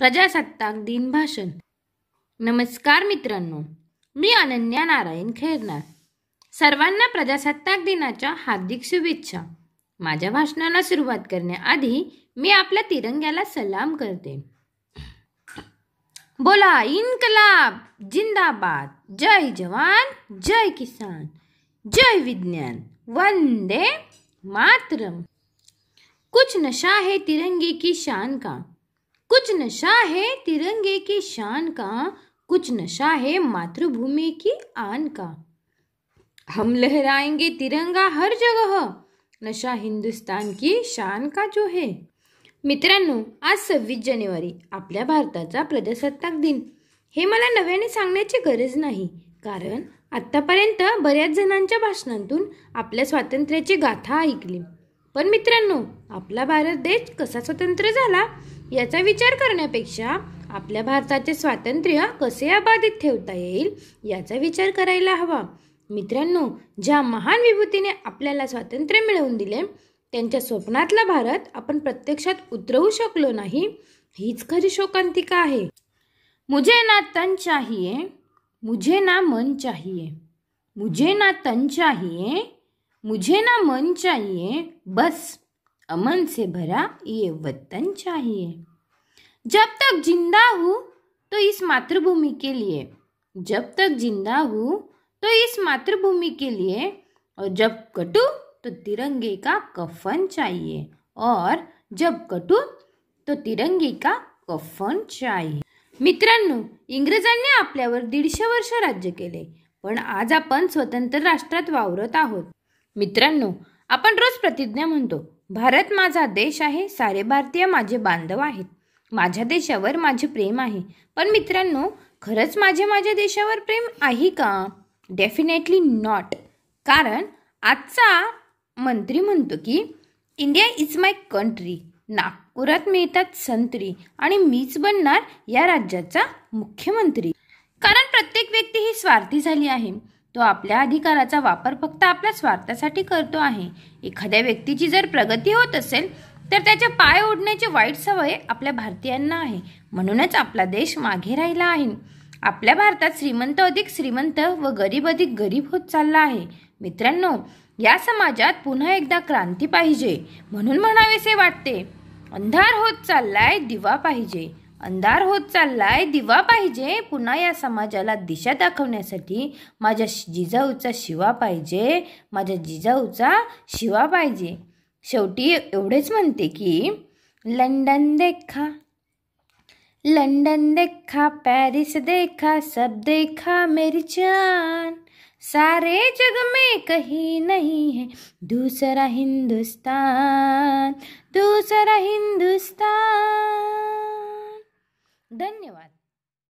प्रजासत्ताक दिन भाषण नमस्कार मित्रांनो मी अनन्या नारायण खेरनार सर्वांना प्रजासत्ताक दिनाच्या हार्दिक शुभेच्छा माझ्या भाषणाला सुरुवात करण्याआधी मी आपल्या तिरंग्याला सलाम करते बोला इनकलाब जिंदाबाद जय जवान जय किसान जय विज्ञान वंदे मातरम कुछ नशा है तिरंगे की शान का कुछ नशा है तिरंगे की शान का कुछ नशा है मातृभूमि की आन का हम लहराएंगे तिरंगा हर जगह नशा हिंदुस्तान की शान का जो है मित्रांनो आज सव्वीस जानेवारी आपल्या भारताचा प्रजासत्ताक दिन हे मला नव्याने सांगण्याची गरज नाही कारण आत्तापर्यंत बऱ्याच जणांच्या भाषणांतून आपल्या स्वातंत्र्याची गाथा ऐकली पण मित्रांनो आपला भारत देश कसा स्वतंत्र झाला याचा विचार करण्यापेक्षा आपल्या भारताचे स्वातंत्र्य कसे अबाधित ठेवता येईल याचा विचार करायला हवा मित्रांनो ज्या महान विभूतीने आपल्याला स्वातंत्र्य मिळवून दिले त्यांच्या स्वप्नातला भारत आपण प्रत्यक्षात उतरवू शकलो नाही हीच खरी शोकांतिका आहे मुझे ना तन चाहिए मुझे ना मन चाहिए मुझे ना तन चाहिए मुझे ना मन चाहिए बस अमन से भरा ये वतन चाहिए जब तक जिंदा हूँ तो इस मातृभूमि के लिए जब तक जिंदा हूँ तो इस मातृभूमि के लिए और जब कटू तो तिरंगे का कफन चाहिए और जब कटू तो तिरंगे का कफन चाहिए मित्रांनो इंग्रजांनी आपल्यावर दीडशे वर्ष राज्य केले पण आज आपण स्वतंत्र राष्ट्रात वावरत आहोत मित्रांनो आपण रोज प्रतिज्ञा म्हणतो भारत माझा देश आहे सारे भारतीय माझे बांधव आहेत माझ्या देशावर माझे प्रेम आहे पण मित्रांनो खरंच माझे माझ्या देशावर प्रेम आहे का डेफिनेटली नॉट कारण आजचा मंत्री म्हणतो की इंडिया इज माय कंट्री नागपुरात मिळतात संत्री आणि मीच बनणार या राज्याचा मुख्यमंत्री कारण प्रत्येक व्यक्ती ही स्वार्थी झाली आहे तो आपल्या अधिकाराचा वापर फक्त आपल्या स्वार्थासाठी करतो आहे एखाद्या व्यक्तीची जर प्रगती होत असेल तर त्याचे पाय ओढण्याची वाईट सवय आपल्या भारतीयांना आहे म्हणूनच आपला देश मागे राहिला आहे आपल्या भारतात श्रीमंत अधिक श्रीमंत व गरीब अधिक गरीब होत चालला आहे मित्रांनो या समाजात पुन्हा एकदा क्रांती पाहिजे म्हणून म्हणावेसे वाटते अंधार होत चाललाय दिवा पाहिजे अंधार होत चाललाय दिवा पाहिजे पुन्हा या समाजाला दिशा दाखवण्यासाठी माझ्या जिजाऊचा शिवा पाहिजे माझ्या जिजाऊचा शिवा पाहिजे शेवटी एवढेच म्हणते की लंडन देखा लंडन देखा पैरिस देखा सब देखा मेरी जान सारे जग में कहीं नहीं है दूसरा हिंदुस्तान दूसरा हिंदुस्तान धन्यवाद